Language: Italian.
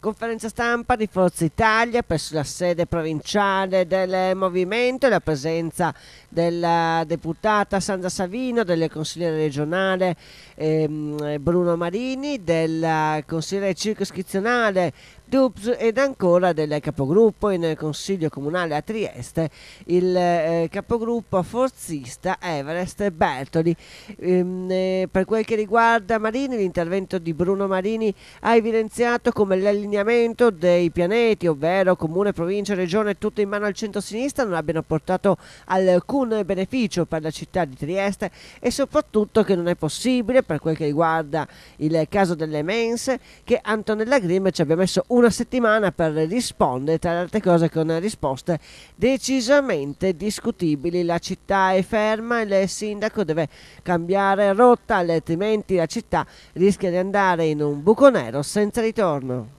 Conferenza stampa di Forza Italia presso la sede provinciale del Movimento e la presenza della deputata Sandra Savino, del consigliere regionale ehm, Bruno Marini, del consigliere circoscrizionale Dubs ed ancora del capogruppo in Consiglio Comunale a Trieste, il eh, capogruppo forzista Everest Bertoli. Ehm, eh, per quel che riguarda Marini, l'intervento di Bruno Marini ha evidenziato come l'allineamento dei pianeti, ovvero comune, provincia, regione, tutto in mano al centro-sinistra, non abbiano portato alcun beneficio per la città di Trieste e soprattutto che non è possibile, per quel che riguarda il caso delle mense, che Antonella Grimm ci abbia messo un una settimana per rispondere, tra le altre cose con risposte decisamente discutibili. La città è ferma, il sindaco deve cambiare rotta, altrimenti la città rischia di andare in un buco nero senza ritorno.